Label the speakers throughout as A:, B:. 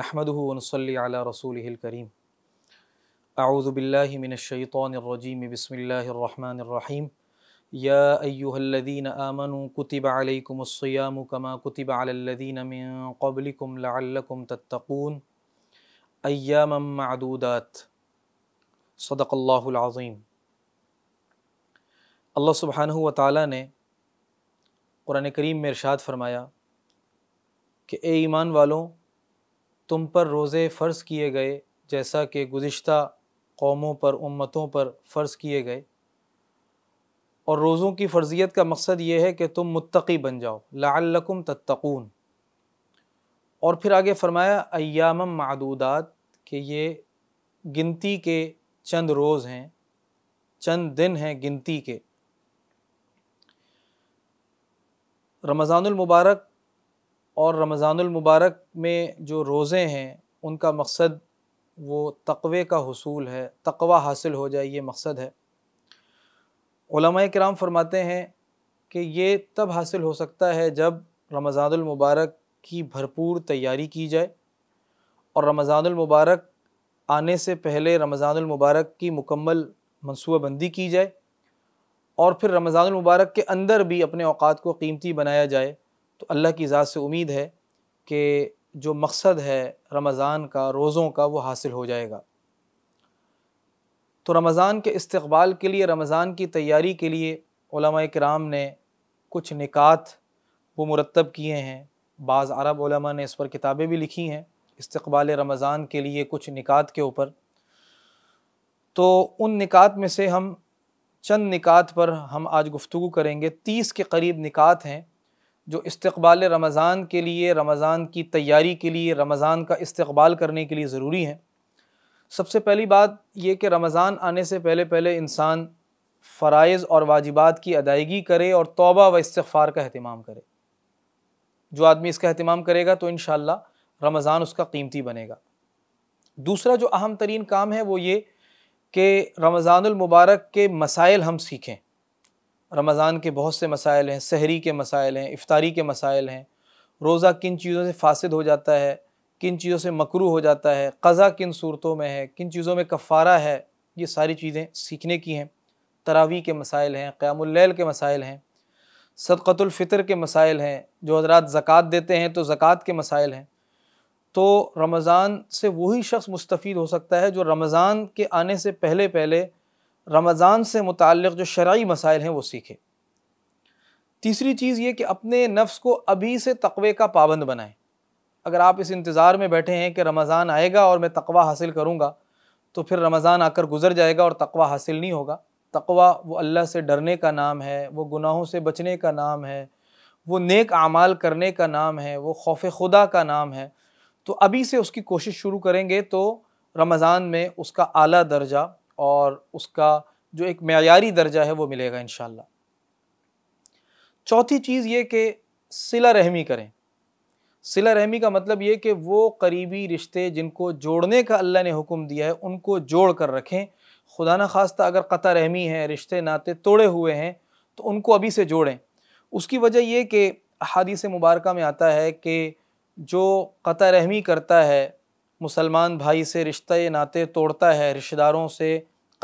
A: नहमदनसली आला रसूल करीम आउज़बिल्लिमिनशैतरजीम बसमीम या अयुहल्लिन आमनु कुतिब अलैकुमस्याम कमा कुतिब अलल्लिन मिन कबलिकुम लअल्लकुम तत्तकून अय्याम मदूदात सदक़ल्लाज़ीम व ताली ने कुरान करीम में इरशाद फरमाया कि ए ईमान वालों तुम पर रोज़े फ़र्ज़ किए गए जैसा कि गुज्त कौमों पर उम्मतों पर फ़र्ज़ किए गए और रोज़ों की फ़र्जियत का मकसद ये है कि तुम मुतकी बन जाओ लाकुम तत्तकून और फिर आगे फरमाया अयाम मदूदात कि ये गिनती के चंद रोज़ हैं चंद दिन हैं गिनती के रमज़ानमबारक और रमज़ानमबारक में जो रोज़े हैं उनका मकसद वो तकवे का हसूल है तकवा हासिल हो जाए ये मकसद है कराम फरमाते हैं कि ये तब हासिल हो सकता है जब रमज़ानमबारक की भरपूर तैयारी की जाए और रमज़ानमबारक आने से पहले रमज़ानमबारक की मुकम्मल मनसूबाबंदी की जाए और फिर रमज़ानमबारक के अंदर भी अपने अवकात को कीमती बनाया जाए तो अल्लाह की ज़ात से उम्मीद है कि जो मकसद है रमज़ान का रोज़ों का वो हासिल हो जाएगा तो रमज़ान के इस्तबाल के लिए रमज़ान की तैयारी के लिए कराम ने कुछ निकात वो मुरतब किए हैं बाज़ अरब ने इस पर किताबें भी लिखी हैं इस्तबाल रमज़ान के लिए कुछ निकात के ऊपर तो उन निकात में से हम चंद निकात पर हम आज गुफ्तु करेंगे तीस के करीब निकात हैं जो इस्तबाल रमज़ान के लिए रमज़ान की तैयारी के लिए रमज़ान का इस्तबाल करने के लिए ज़रूरी हैं सबसे पहली बात यह कि रमज़ान आने से पहले पहले इंसान फ़रज़ और वाजिबात की अदायगी करे और तोबा व इस्तफ़ार का अहतमाम करे जो आदमी इसका अहतमाम करेगा तो इन रमज़ान उसका कीमती बनेगा दूसरा जो अहम तरीन काम है वो ये कि रमज़ानमबारक के मसाइल हम सीखें रमज़ान के बहुत से मसाइल हैं सहरी के मसाइल हैं इफ़ारी के मसाइल हैं रोज़ा किन चीज़ों से फासद हो जाता है किन चीज़ों से मकरू हो जाता है कज़ा किन सूरतों में है किन चीज़ों में कफ़ारा है ये सारी चीज़ें सीखने की हैं तरावी के मसाइल हैं क़्यामल के मसाइल हैं सदक़तुल्फ़ितर के मसाइल हैं जो हजरात ज़क़़त देते हैं तो ज़क़़त के मसाइल हैं तो रमज़ान से वही शख्स मुस्तफ़ हो सकता है जो रमज़ान के आने से पहले पहले रमज़ान से मुतक़ जो शर्य मसाइल हैं वो सीखें तीसरी चीज़ ये कि अपने नफ्स को अभी से तकवे का पाबंद बनाएं अगर आप इस इंतज़ार में बैठे हैं कि रमज़ान आएगा और मैं तकवा हासिल करूँगा तो फिर रमज़ान आकर गुजर जाएगा और तकवा हासिल नहीं होगा तकवा वो अल्लाह से डरने का नाम है वो गुनाहों से बचने का नाम है वो नेक आमाल करने का नाम है वो खौफ खुदा का नाम है तो अभी से उसकी कोशिश शुरू करेंगे तो रमज़ान में उसका आला दर्जा और उसका जो एक मैारी दर्जा है वो मिलेगा इन चौथी चीज़ ये कि सिला रहमी करें सिला रहमी का मतलब ये कि वो करीबी रिश्ते जिनको जोड़ने का अल्लाह ने हुक्म दिया है उनको जोड़ कर रखें खुदा न खास्ता अगर क़त रहमी है रिश्ते नाते तोड़े हुए हैं तो उनको अभी से जोड़ें उसकी वजह यह कि अहादीस मुबारक में आता है कि जो क़त रहमी करता है मुसलमान भाई से रिश्ते नाते तोड़ता है रिश्तेदारों से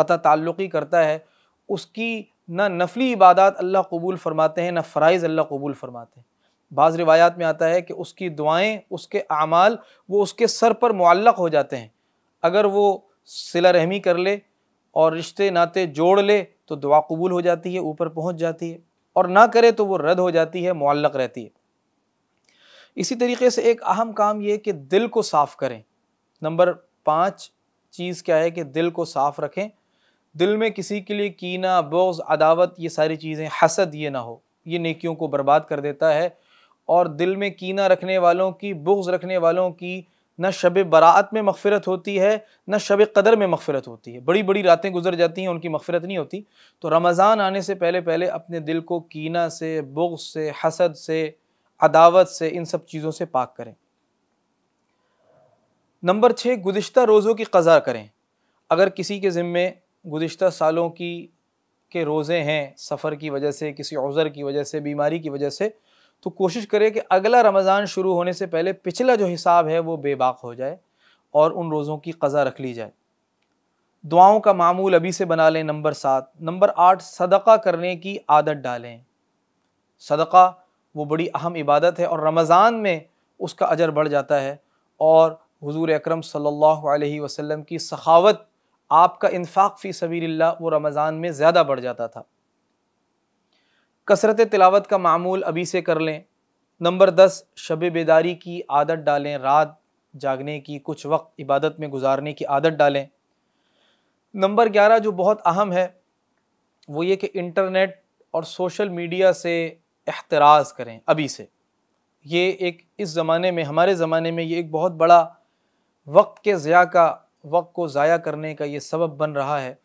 A: क़ता ताल्लुक़ी करता है उसकी ना नफली इबादत अल्लाह कबूल फ़रमाते हैं ना फ़राइज़ अल्लाह कबूल फ़रमाते हैं बाज़ रिवायात में आता है कि उसकी दुआएँ उसके अमाल वो उसके सर पर मुल्लक हो जाते हैं अगर वो सिला रहमी कर ले और रिश्ते नाते जोड़ ले तो दुआ कबूल हो जाती है ऊपर पहुँच जाती है और ना करे तो वो रद्द हो जाती है मुल्लक रहती है इसी तरीके से एक अहम काम ये कि दिल को साफ़ करें नंबर पाँच चीज़ क्या है कि दिल को साफ़ रखें दिल में किसी के लिए कीना बोज अदावत ये सारी चीज़ें हसद ये ना हो ये नेकियों को बर्बाद कर देता है और दिल में कीना रखने वालों की बुग्ज़ रखने वालों की न शब बरात में मगफ़रत होती है न शब कदर में मगफ़रत होती है बड़ी बड़ी रातें गुजर जाती हैं उनकी मफफ़रत नहीं होती तो रमज़ान आने से पहले पहले अपने दिल को कीना से बोग से हसद से अदावत से इन सब चीज़ों से पाक करें नंबर छः गुज्त रोज़ों की कज़ा करें अगर किसी के ज़िम्मे गुज्त सालों की के रोज़े हैं सफ़र की वजह से किसी औज़र की वजह से बीमारी की वजह से तो कोशिश करें कि अगला रमज़ान शुरू होने से पहले पिछला जो हिसाब है वो बेबाक हो जाए और उन रोज़ों की कज़ा रख ली जाए दुआओं का मामूल अभी से बना लें नंबर सात नंबर आठ सदका करने की आदत डालें सदका वो बड़ी अहम इबादत है और रमज़ान में उसका अजर बढ़ जाता है और हज़ूर अक्रम सल्ला वसलम की सखावत आपका इन्फाक फ़ी सबील्ला वो रमज़ान में ज़्यादा बढ़ जाता था कसरत तिलावत का मामूल अभी से कर लें नंबर दस शब बेदारी की आदत डालें रात जागने की कुछ वक्त इबादत में गुजारने की आदत डालें नंबर ग्यारह जो बहुत अहम है वो ये कि इंटरनेट और सोशल मीडिया से एहतराज़ करें अभी से ये एक इस ज़माने में हमारे ज़माने में ये एक बहुत बड़ा वक्त के ज़िया का वक्त को ज़ाया करने का ये सबब बन रहा है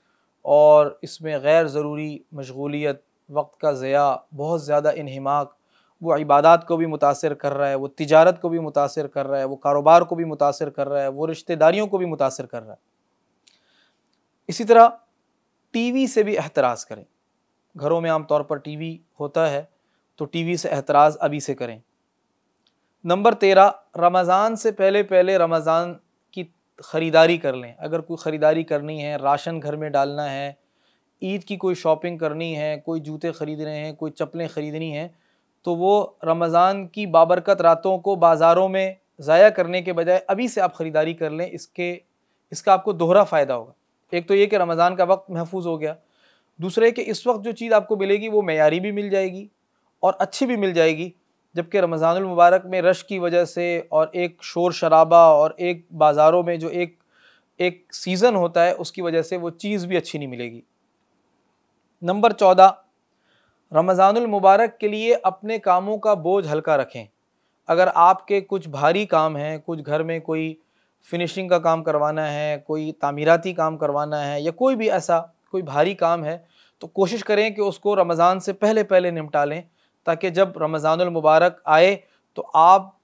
A: और इसमें गैर ज़रूरी मशगूलियत वक्त का ज़या बहुत ज़्यादा इनहमाक वो इबादत को भी मुतासर कर रहा है वो तजारत को भी मुतासर कर रहा है वो कारोबार को भी मुतासर कर रहा है वो रिश्तेदारियों को भी मुतासर कर रहा है इसी तरह टीवी से भी एहतराज़ करें घरों में आम तौर पर टीवी होता है तो टीवी से एहतराज़ अभी से करें नंबर तेरह रमज़ान से पहले पहले रमज़ान ख़रीदारी कर लें अगर कोई ख़रीदारी करनी है राशन घर में डालना है ईद की कोई शॉपिंग करनी है कोई जूते ख़रीदने हैं कोई चप्पलें ख़रीदनी हैं तो वो रमज़ान की बाबरकत रातों को बाज़ारों में ज़ाया करने के बजाय अभी से आप ख़रीदारी कर लें इसके इसका आपको दोहरा फ़ायदा होगा एक तो ये कि रमज़ान का वक्त महफूज हो गया दूसरे कि इस वक्त जो चीज़ आपको मिलेगी वो मैारी भी मिल जाएगी और अच्छी भी मिल जाएगी जबकि रमज़ानमबारक में रश की वजह से और एक शोर शराबा और एक बाज़ारों में जो एक एक सीज़न होता है उसकी वजह से वो चीज़ भी अच्छी नहीं मिलेगी नंबर चौदह रमज़ानमबारक के लिए अपने कामों का बोझ हल्का रखें अगर आपके कुछ भारी काम हैं कुछ घर में कोई फिनिशिंग का काम करवाना है कोई तामीराती काम करवाना है या कोई भी ऐसा कोई भारी काम है तो कोशिश करें कि उसको रमज़ान से पहले पहले निपटा लें ताकि जब रमज़ान मुबारक आए तो आप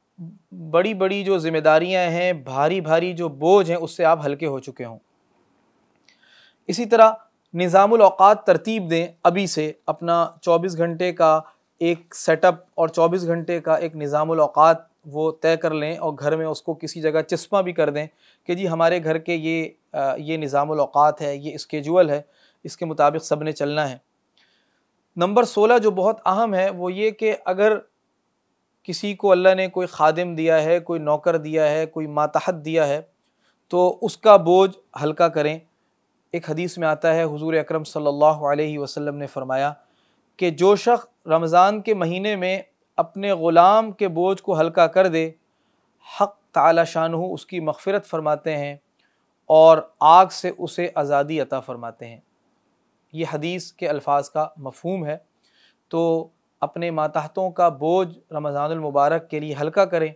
A: बड़ी बड़ी जो जिम्मेदारियां हैं भारी भारी जो बोझ हैं उससे आप हल्के हो चुके हों इसी तरह निज़ामौक़ात तरतीब दें अभी से अपना 24 घंटे का एक सेटअप और 24 घंटे का एक निज़ामौक़ात वो तय कर लें और घर में उसको किसी जगह चश्मा भी कर दें कि जी हमारे घर के ये ये निज़ामत है ये स्केजुअल है इसके मुताबिक सब ने चलना है नंबर सोलह जो बहुत अहम है वो ये कि अगर किसी को अल्लाह ने कोई खादिम दिया है कोई नौकर दिया है कोई मातहत दिया है तो उसका बोझ हल्का करें एक हदीस में आता है हुजूर अकरम सल्लल्लाहु अलैहि वसल्लम ने फरमाया कि जो शख्स रमज़ान के महीने में अपने ग़ुलाम के बोझ को हल्का कर दे हक़ ताला शाह उसकी मगफ़रत फरमाते हैं और आग से उसे आज़ादी अता फरमाते हैं ये हदीस के अल्फाज का मफहम है तो अपने माताहतों का बोझ रमज़ानमबारक के लिए हल्का करें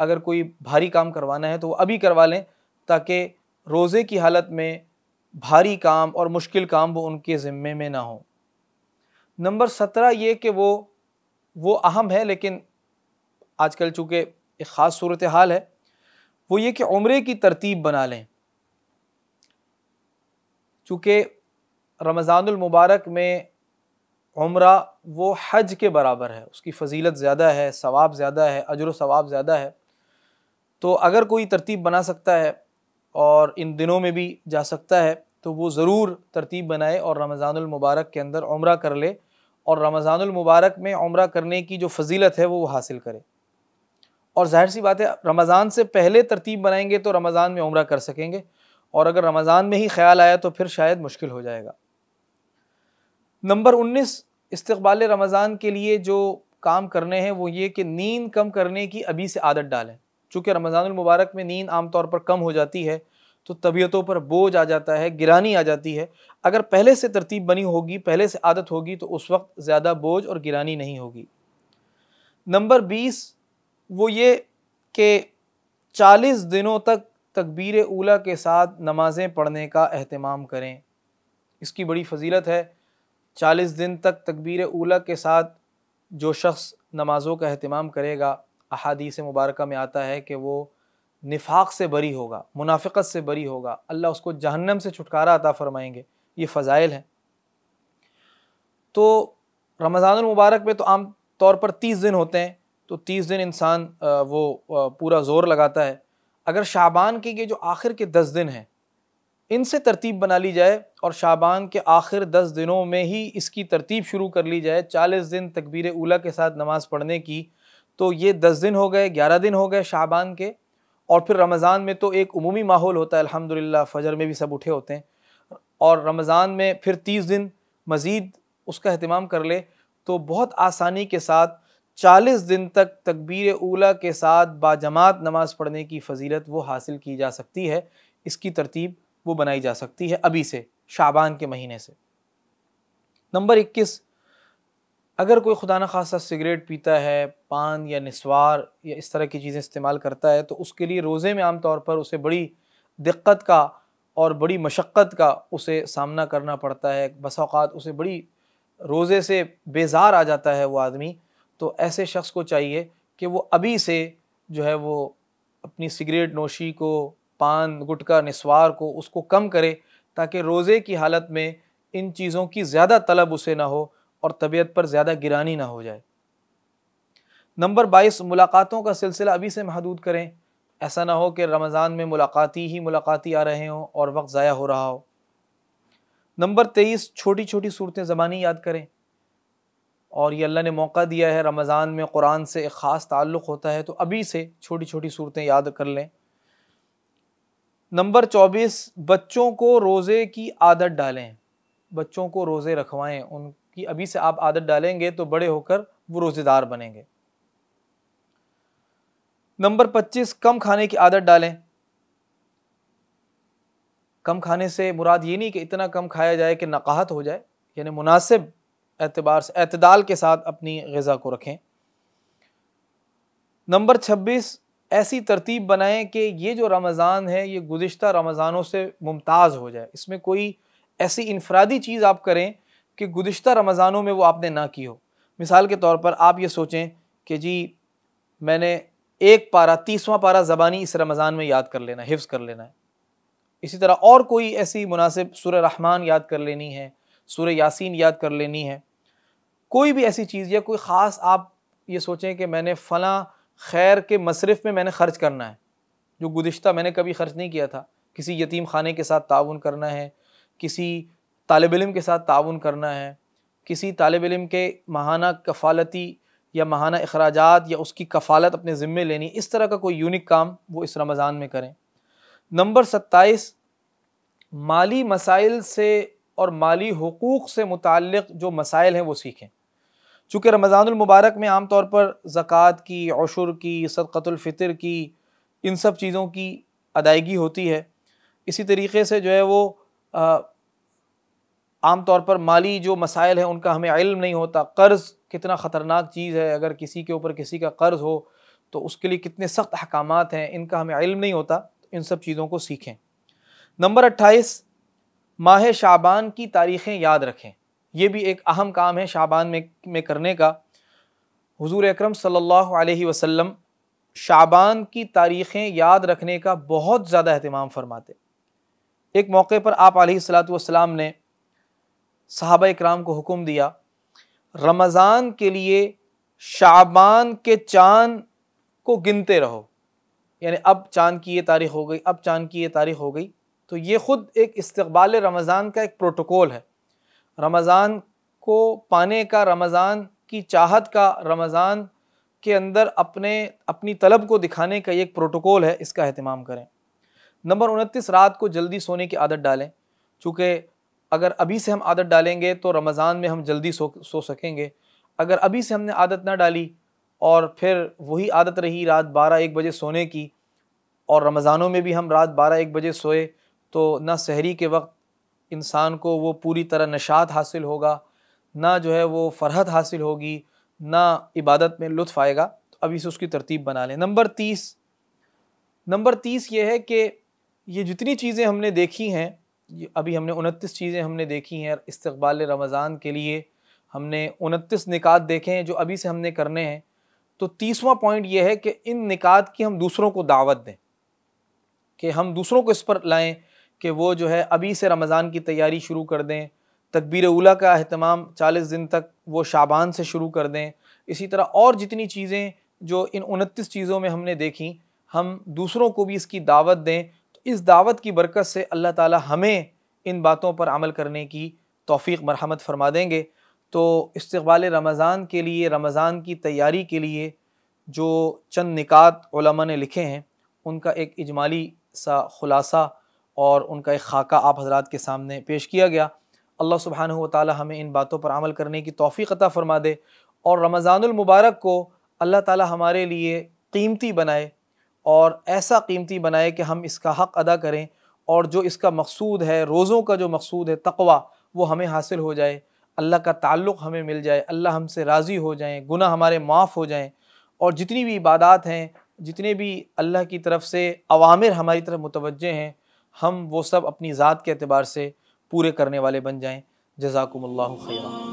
A: अगर कोई भारी काम करवाना है तो वो अभी करवा लें ताकि रोज़े की हालत में भारी काम और मुश्किल काम वो उनके ज़िम्मे में ना हो नंबर सत्रह ये कि वो वो अहम है लेकिन आजकल चूँकि एक ख़ास सूरत हाल है वो ये कि उम्र की तरतीब बना लें चूँकि रमज़ानमबारक में उम्र वो हज के बराबर है उसकी फजीलत ज़्यादा है सवाब ज़्यादा है अजर सवाब ज़्यादा है तो अगर कोई तरतीब बना सकता है और इन दिनों में भी जा सकता है तो वो ज़रूर तरतीब बनाए और रमज़ानमबारक के अंदर उम्र कर ले और रमज़ानमबारक में उम्र करने की जो फजीलत है वो हासिल करे और जाहिर सी बात है रमज़ान से पहले तरतीब बनाएंगे तो रमज़ान में उम्र कर सकेंगे और अगर रमज़ान में ही ख्याल आया तो फिर शायद मुश्किल हो जाएगा नंबर 19 इस्तबाल रमज़ान के लिए जो काम करने हैं वो ये कि नींद कम करने की अभी से आदत डालें चूँकि रमज़ानमबारक में नींद आमतौर पर कम हो जाती है तो तबीयतों पर बोझ आ जाता है गिरानी आ जाती है अगर पहले से तरतीब बनी होगी पहले से आदत होगी तो उस वक्त ज़्यादा बोझ और गिरानी नहीं होगी नंबर बीस वो ये कि चालीस दिनों तक तकबीर उला के साथ नमाज़ें पढ़ने का अहतमाम करें इसकी बड़ी फजीलत है चालीस दिन तक तकबीर उला के साथ जो शख्स नमाज़ों का अहतमाम करेगा अहादीस मुबारक में आता है कि वो निफाक से बरी होगा मुनाफ़त से बरी होगा अल्लाह उसको जहन्नम से छुटकारा अता फ़रमाएंगे ये फ़ज़ाइल हैं तो रमज़ान मुबारक में तो आम तौर पर तीस दिन होते हैं तो तीस दिन इंसान वो पूरा ज़ोर लगाता है अगर शाबान के ये जो आखिर के दस दिन हैं इनसे तरतीब बना ली जाए और शाबान के आखिर दस दिनों में ही इसकी तरतीब शुरू कर ली जाए चालीस दिन तकबीर उला के साथ नमाज़ पढ़ने की तो ये दस दिन हो गए ग्यारह दिन हो गए शाबान के और फिर रमज़ान में तो एक अमूमी माहौल होता है अल्हम्दुलिल्लाह फजर में भी सब उठे होते हैं और रमज़ान में फिर तीस दिन मज़ीद उसका अहतमाम कर ले तो बहुत आसानी के साथ चालीस दिन तक तकबीर उला के साथ बाजमात नमाज़ पढ़ने की फजीलत वो हासिल की जा सकती है इसकी तरतीब वो बनाई जा सकती है अभी से शाबान के महीने से नंबर इक्कीस अगर कोई खुदा न खासा सिगरेट पीता है पान या नस्वार या इस तरह की चीज़ें इस्तेमाल करता है तो उसके लिए रोज़े में आम तौर पर उसे बड़ी दिक्कत का और बड़ी मशक्क़त का उसे सामना करना पड़ता है बसात उसे बड़ी रोज़े से बेजार आ जाता है वो आदमी तो ऐसे शख्स को चाहिए कि वो अभी से जो है वो अपनी सिगरेट नोशी को पान गुटका निस्वार को उसको कम करे ताकि रोज़े की हालत में इन चीज़ों की ज़्यादा तलब उसे ना हो और तबीयत पर ज़्यादा गिरानी ना हो जाए नंबर बाईस मुलाकातों का सिलसिला अभी से महदूद करें ऐसा ना हो कि रमज़ान में मुलाकाती ही मुलाकाती आ रहे हों और वक्त ज़ाया हो रहा हो नंबर तेईस छोटी छोटी सूरतें ज़बानी याद करें और ये अल्लाह ने मौका दिया है रमज़ान में कुरान से एक ख़ास ताल्लुक़ होता है तो अभी से छोटी छोटी सूरतें याद कर लें नंबर चौबीस बच्चों को रोज़े की आदत डालें बच्चों को रोज़े रखवाएं उनकी अभी से आप आदत डालेंगे तो बड़े होकर वो रोज़ेदार बनेंगे नंबर पच्चीस कम खाने की आदत डालें कम खाने से मुराद ये नहीं कि इतना कम खाया जाए कि नकाहत हो जाए यानी मुनासिब एतबार से अतदाल के साथ अपनी गज़ा को रखें नंबर छब्बीस ऐसी तरतीब बनाएं कि ये जो रमज़ान है ये गुज्त रमज़ानों से मुमताज़ हो जाए इसमें कोई ऐसी इनफरादी चीज़ आप करें कि गुज्त रमज़ानों में वो आपने ना की हो मिसाल के तौर पर आप ये सोचें कि जी मैंने एक पारा तीसवा पारा ज़बानी इस रमज़ान में याद कर लेना हिफ्स कर लेना है इसी तरह और कोई ऐसी मुनासिब सुर रहमान याद कर लेनी है सुर यासिन याद कर लेनी है कोई भी ऐसी चीज़ या कोई ख़ास आप ये सोचें कि मैंने फ़लाँ खैर के मशरफ़ में मैंने ख़र्च करना है जो गुज्त मैंने कभी ख़र्च नहीं किया था किसी यतीम खाने के साथ ताउन करना है किसी तालब इम के साथ ताउन करना है किसी तालब इम के महाना कफ़ालती या महाना अखराज या उसकी कफ़ालत अपने ज़िम्मे लेनी इस तरह का कोई यूनिक काम वो इस रमज़ान में करें नंबर सत्ताईस माली मसाइल से और माली हकूक़ से मुतल जो मसाइल हैं वो सीखें चूँकि रमज़ानमबारक में आम तौर पर ज़क़़त की अशुर की सदक़तफ़ितर की इन सब चीज़ों की अदायगी होती है इसी तरीके से जो है वो आम तौर पर माली जो मसाइल हैं उनका हमें इल्म नहीं होता कर्ज़ कितना ख़तरनाक चीज़ है अगर किसी के ऊपर किसी का कर्ज़ हो तो उसके लिए कितने सख्त अहकाम हैं इनका हमें इल्म नहीं होता तो इन सब चीज़ों को सीखें नंबर अट्ठाईस माह शाबान की तारीख़ें याद रखें ये भी एक अहम काम है शाबान में में करने का हुजूर अकरम सल्लल्लाहु अलैहि वसल्लम शाबान की तारीखें याद रखने का बहुत ज़्यादा अहतमाम फरमाते एक मौके पर आप सलाम ने साहब इक्राम को हुक्म दिया रमज़ान के लिए शाबान के चांद को गिनते रहो यानी अब चांद की ये तारीख हो गई अब चांद की ये तारीख हो गई तो ये ख़ुद एक इस्तबाल रमज़ान का एक प्रोटोकॉल है रमज़ान को पाने का रमज़ान की चाहत का रमज़ान के अंदर अपने अपनी तलब को दिखाने का एक प्रोटोकॉल है इसका अहतमाम करें नंबर उनतीस रात को जल्दी सोने की आदत डालें चूँकि अगर अभी से हम आदत डालेंगे तो रमज़ान में हम जल्दी सो सो सकेंगे अगर अभी से हमने आदत ना डाली और फिर वही आदत रही रात बारह एक बजे सोने की और रमज़ानों में भी हम रात बारह एक बजे सोए तो ना सहरी के वक्त इंसान को वो पूरी तरह नशात हासिल होगा ना जो है वो फरहत हासिल होगी ना इबादत में लुत्फ आएगा तो अभी से उसकी तरतीब बना लें नंबर तीस नंबर तीस ये है कि ये जितनी चीज़ें हमने देखी हैं अभी हमने उनतीस चीज़ें हमने देखी हैं इस्तबाल रमज़ान के लिए हमने उनतीस निकात देखे हैं जो अभी से हमने करने हैं तो तीसवा पॉइंट ये है कि इन निकात की हम दूसरों को दावत दें कि हम दूसरों को इस पर लाएं कि वो जो है अभी से रमज़ान की तैयारी शुरू कर दें तकबीर उला का अहतमाम चालीस दिन तक वो शाबान से शुरू कर दें इसी तरह और जितनी चीज़ें जो इन उनतीस चीज़ों में हमने देखी हम दूसरों को भी इसकी दावत दें तो इस दावत की बरकत से अल्लाह ताला हमें इन बातों पर अमल करने की तोफ़ी मरहमत फ़रमा देंगे तो इस्तबाल रमज़ान के लिए रमज़ान की तैयारी के लिए जो चंद निकात ने लिखे हैं उनका एक इजमाली सा ख़ुलासा और उनका एक खाका आप हजरात के सामने पेश किया गया अल्लाह सुबहान ताली हमें इन बातों पर अमल करने की तोफ़ी अता फ़रमा दे और रमज़ानमबारक को अल्लाह ताली हमारे लिए कीमती बनाए और ऐसा कीमती बनाए कि हम इसका हक़ अदा करें और जो इसका मकसूद है रोज़ों का जो मकसूद है तकवा वो हमें हासिल हो जाए अल्लाह का ताल्लुक़ हमें मिल जाए अल्लाह हमसे राज़ी हो जाएँ गुना हमारे माफ़ हो जाएँ और जितनी भी इबादत हैं जितने भी अल्लाह की तरफ से अवामिर हमारी तरफ मुतवजह हैं हम वो सब अपनी ज़ात के अतबार से पूरे करने वाले बन जाएँ जजाकुम खैरा